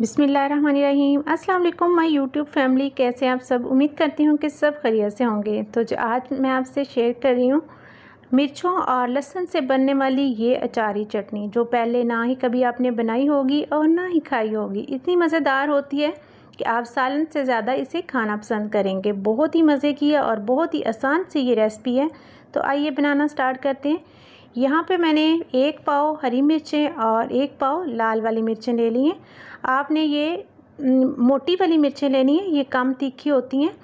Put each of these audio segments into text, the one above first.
बिसमीम अल्लाम my YouTube family कैसे आप सब उम्मीद करती हूँ कि सब खैरियत से होंगे तो जो आज मैं आपसे शेयर कर रही हूँ मिर्चों और लहसुन से बनने वाली ये अचारी चटनी जो पहले ना ही कभी आपने बनाई होगी और ना ही खाई होगी इतनी मज़ेदार होती है कि आप सालन से ज़्यादा इसे खाना पसंद करेंगे बहुत ही मज़े की है और बहुत ही आसान से ये रेसिपी है तो आइए बनाना स्टार्ट करते हैं यहाँ पे मैंने एक पाव हरी मिर्चें और एक पाव लाल वाली मिर्चें ले ली हैं आपने ये मोटी वाली मिर्चें लेनी है ये कम तीखी होती हैं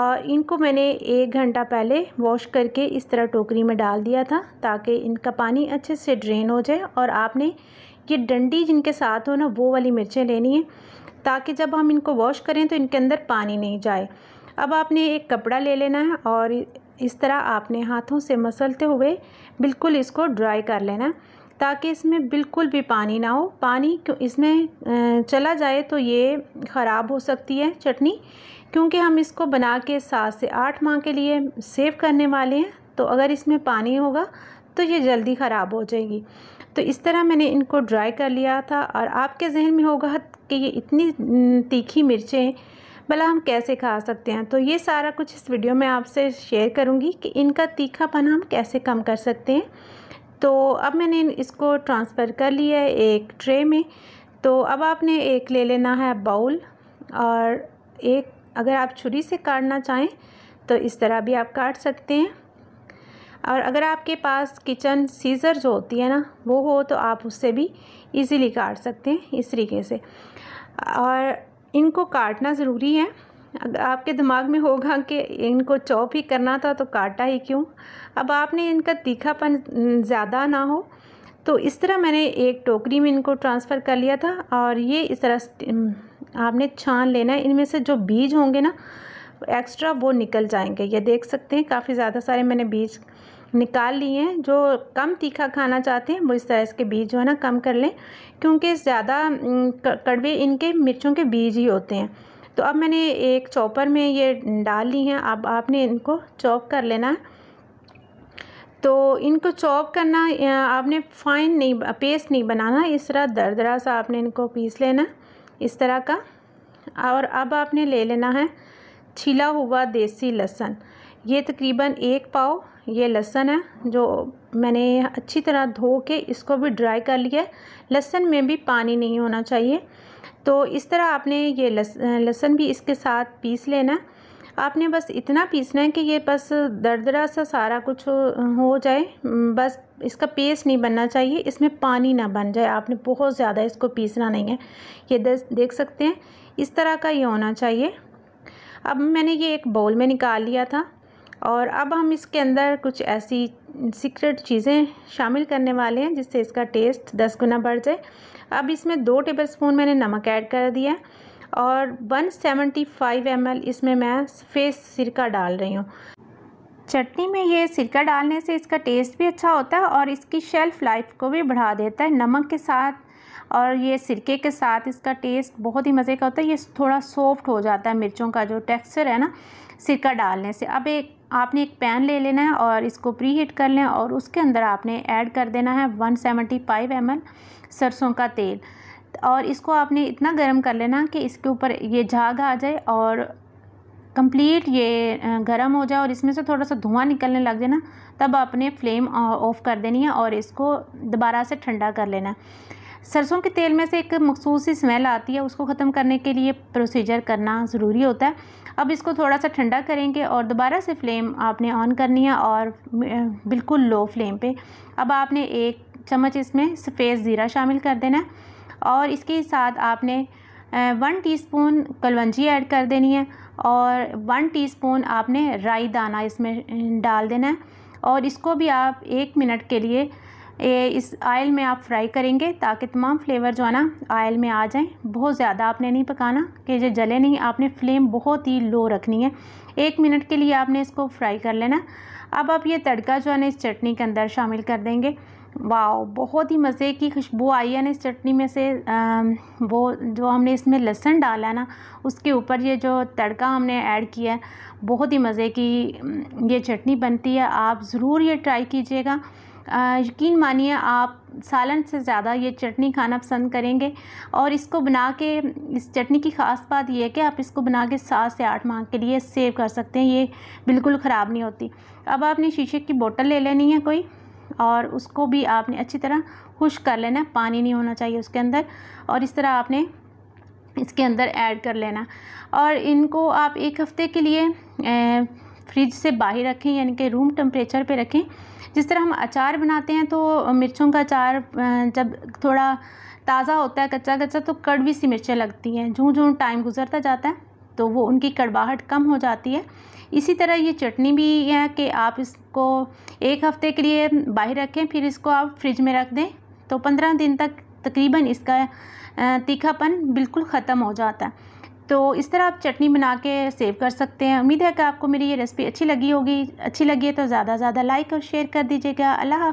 और इनको मैंने एक घंटा पहले वॉश करके इस तरह टोकरी में डाल दिया था ताकि इनका पानी अच्छे से ड्रेन हो जाए और आपने ये डंडी जिनके साथ हो ना वो वाली मिर्चें लेनी है ताकि जब हम इनको वॉश करें तो इनके अंदर पानी नहीं जाए अब आपने एक कपड़ा ले लेना है और इस तरह आपने हाथों से मसलते हुए बिल्कुल इसको ड्राई कर लेना ताकि इसमें बिल्कुल भी पानी ना हो पानी इसमें चला जाए तो ये ख़राब हो सकती है चटनी क्योंकि हम इसको बना के सात से आठ माह के लिए सेव करने वाले हैं तो अगर इसमें पानी होगा तो ये जल्दी ख़राब हो जाएगी तो इस तरह मैंने इनको ड्राई कर लिया था और आपके जहन में होगा कि ये इतनी तीखी मिर्चें भला हम कैसे खा सकते हैं तो ये सारा कुछ इस वीडियो में आपसे शेयर करूँगी कि इनका तीखापन हम कैसे कम कर सकते हैं तो अब मैंने इसको ट्रांसफ़र कर लिया है एक ट्रे में तो अब आपने एक ले लेना है बाउल और एक अगर आप छुरी से काटना चाहें तो इस तरह भी आप काट सकते हैं और अगर आपके पास किचन सीज़र जो होती है ना वो हो तो आप उससे भी इजीली काट सकते हैं इस तरीके से और इनको काटना ज़रूरी है अगर आपके दिमाग में होगा कि इनको चॉप ही करना था तो काटा ही क्यों अब आपने इनका तीखापन ज़्यादा ना हो तो इस तरह मैंने एक टोकरी में इनको ट्रांसफ़र कर लिया था और ये इस तरह आपने छान लेना है इनमें से जो बीज होंगे ना एक्स्ट्रा वो निकल जाएंगे ये देख सकते हैं काफ़ी ज़्यादा सारे मैंने बीज निकाल लिए हैं जो कम तीखा खाना चाहते हैं वो इस तरह इसके बीज जो है ना कम कर लें क्योंकि ज़्यादा कड़वे इनके मिर्चों के बीज ही होते हैं तो अब मैंने एक चॉपर में ये डाल ली हैं अब आपने इनको चॉप कर लेना है तो इनको चॉप करना आपने फाइन नहीं पेस्ट नहीं बनाना इस तरह दरा सा आपने इनको पीस लेना इस तरह का और अब आपने ले लेना है छिला हुआ देसी लहसन ये तकरीबन एक पाव ये लहसन है जो मैंने अच्छी तरह धो के इसको भी ड्राई कर लिया लहसन में भी पानी नहीं होना चाहिए तो इस तरह आपने ये लहसन भी इसके साथ पीस लेना आपने बस इतना पीसना है कि ये बस दरदरा सा सारा कुछ हो जाए बस इसका पेस्ट नहीं बनना चाहिए इसमें पानी ना बन जाए आपने बहुत ज़्यादा इसको पीसना नहीं है ये देख सकते हैं इस तरह का ये होना चाहिए अब मैंने ये एक बाउल में निकाल लिया था और अब हम इसके अंदर कुछ ऐसी सीक्रेट चीज़ें शामिल करने वाले हैं जिससे इसका टेस्ट दस गुना बढ़ जाए अब इसमें दो टेबलस्पून मैंने नमक ऐड कर दिया और 175 सेवेंटी इसमें मैं फेस सिरका डाल रही हूँ चटनी में ये सिरका डालने से इसका टेस्ट भी अच्छा होता है और इसकी शेल्फ़ लाइफ को भी बढ़ा देता है नमक के साथ और ये सिरके के साथ इसका टेस्ट बहुत ही मज़े का होता है ये थोड़ा सॉफ्ट हो जाता है मिर्चों का जो टेक्सचर है ना सिरका डालने से अब एक आपने एक पैन ले लेना है और इसको प्री हीट कर लें और उसके अंदर आपने ऐड कर देना है 175 सेवेंटी सरसों का तेल और इसको आपने इतना गर्म कर लेना कि इसके ऊपर ये झाग आ जाए और कंप्लीट ये गर्म हो जाए और इसमें से थोड़ा सा धुआं निकलने लग जाए ना तब आपने फ्लेम ऑफ़ कर देनी है और इसको दोबारा से ठंडा कर लेना है सरसों के तेल में से एक मखसूस सी स्मेल आती है उसको ख़त्म करने के लिए प्रोसीजर करना ज़रूरी होता है अब इसको थोड़ा सा ठंडा करेंगे और दोबारा से फ्लेम आपने ऑन करनी है और बिल्कुल लो फ्लेम पे अब आपने एक चम्मच इसमें सफ़ेद ज़ीरा शामिल कर देना है और इसके साथ आपने वन टीस्पून कलवंजी ऐड कर देनी है और वन टीस्पून आपने राई दाना इसमें डाल देना है और इसको भी आप एक मिनट के लिए ये इस आयल में आप फ्राई करेंगे ताकि तमाम फ्लेवर जो है ना आयल में आ जाएं बहुत ज़्यादा आपने नहीं पकाना कि ये जले नहीं आपने फ्लेम बहुत ही लो रखनी है एक मिनट के लिए आपने इसको फ्राई कर लेना अब आप ये तड़का जो है ना इस चटनी के अंदर शामिल कर देंगे वाह बहुत ही मज़े की खुशबू आई है ना इस चटनी में से आ, वो जो हमने इसमें लहसन डाला है ना उसके ऊपर ये जो तड़का हमने ऐड किया है बहुत ही मज़े की ये चटनी बनती है आप ज़रूर ये ट्राई कीजिएगा यकीन मानिए आप सालन से ज़्यादा ये चटनी खाना पसंद करेंगे और इसको बना के इस चटनी की ख़ास बात यह है कि आप इसको बना के सात से आठ माह के लिए सेव कर सकते हैं ये बिल्कुल ख़राब नहीं होती अब आपने शीशे की बोतल ले लेनी है कोई और उसको भी आपने अच्छी तरह खुश कर लेना पानी नहीं होना चाहिए उसके अंदर और इस तरह आपने इसके अंदर ऐड कर लेना और इनको आप एक हफ़्ते के लिए ए, फ्रिज से बाहर रखें यानी कि रूम टेम्परेचर पे रखें जिस तरह हम अचार बनाते हैं तो मिर्चों का अचार जब थोड़ा ताज़ा होता है कच्चा कच्चा तो कड़वी सी मिर्चें लगती हैं जूँ जूँ टाइम गुजरता जाता है तो वो उनकी कड़वाहट कम हो जाती है इसी तरह ये चटनी भी है कि आप इसको एक हफ़्ते के लिए बाहर रखें फिर इसको आप फ्रिज में रख दें तो पंद्रह दिन तक तकरीबन इसका तीखापन बिल्कुल ख़त्म हो जाता है तो इस तरह आप चटनी बना के सेव कर सकते हैं उम्मीद है कि आपको मेरी ये रेसिपी अच्छी लगी होगी अच्छी लगी है तो ज़्यादा से ज़्यादा लाइक और शेयर कर दीजिएगा अल्लाह